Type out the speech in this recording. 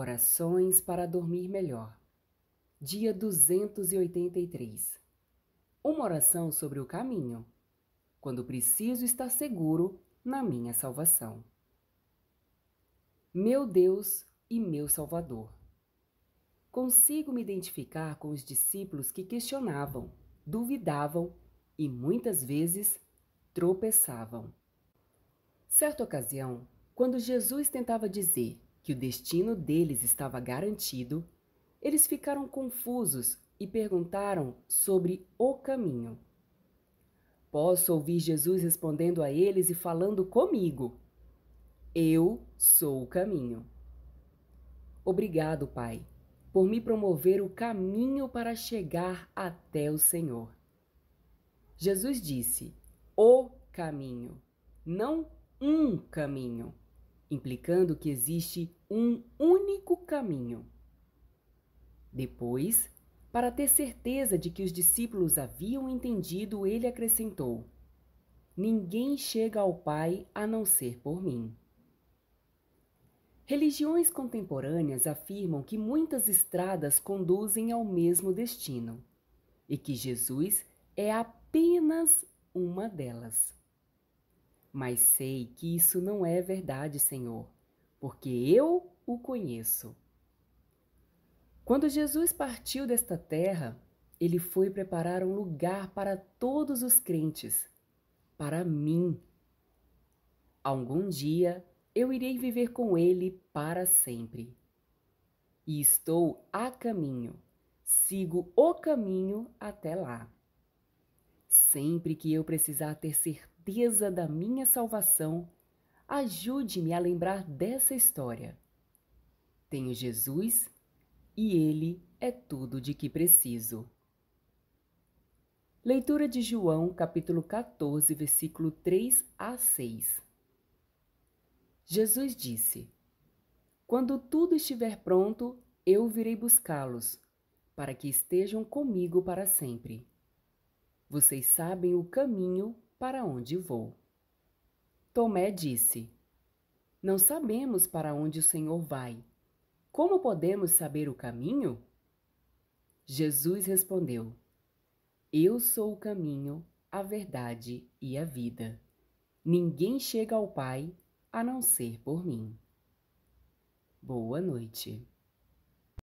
Orações para dormir melhor. Dia 283. Uma oração sobre o caminho. Quando preciso estar seguro na minha salvação. Meu Deus e meu Salvador. Consigo me identificar com os discípulos que questionavam, duvidavam e muitas vezes tropeçavam. Certa ocasião, quando Jesus tentava dizer que o destino deles estava garantido, eles ficaram confusos e perguntaram sobre o caminho. Posso ouvir Jesus respondendo a eles e falando comigo: Eu sou o caminho. Obrigado, Pai, por me promover o caminho para chegar até o Senhor. Jesus disse: O caminho, não um caminho implicando que existe um único caminho. Depois, para ter certeza de que os discípulos haviam entendido, ele acrescentou: Ninguém chega ao Pai a não ser por mim. Religiões contemporâneas afirmam que muitas estradas conduzem ao mesmo destino e que Jesus é apenas uma delas. Mas sei que isso não é verdade, Senhor, porque eu o conheço. Quando Jesus partiu desta terra, ele foi preparar um lugar para todos os crentes, para mim. Algum dia eu irei viver com ele para sempre. E estou a caminho, sigo o caminho até lá. Sempre que eu precisar ter certeza da minha salvação, ajude-me a lembrar dessa história. Tenho Jesus e ele é tudo de que preciso. Leitura de João, capítulo 14, versículo 3 a 6. Jesus disse: Quando tudo estiver pronto, eu virei buscá-los, para que estejam comigo para sempre. Vocês sabem o caminho para onde vou. Tomé disse: Não sabemos para onde o Senhor vai. Como podemos saber o caminho? Jesus respondeu: Eu sou o caminho, a verdade e a vida. Ninguém chega ao Pai a não ser por mim. Boa noite.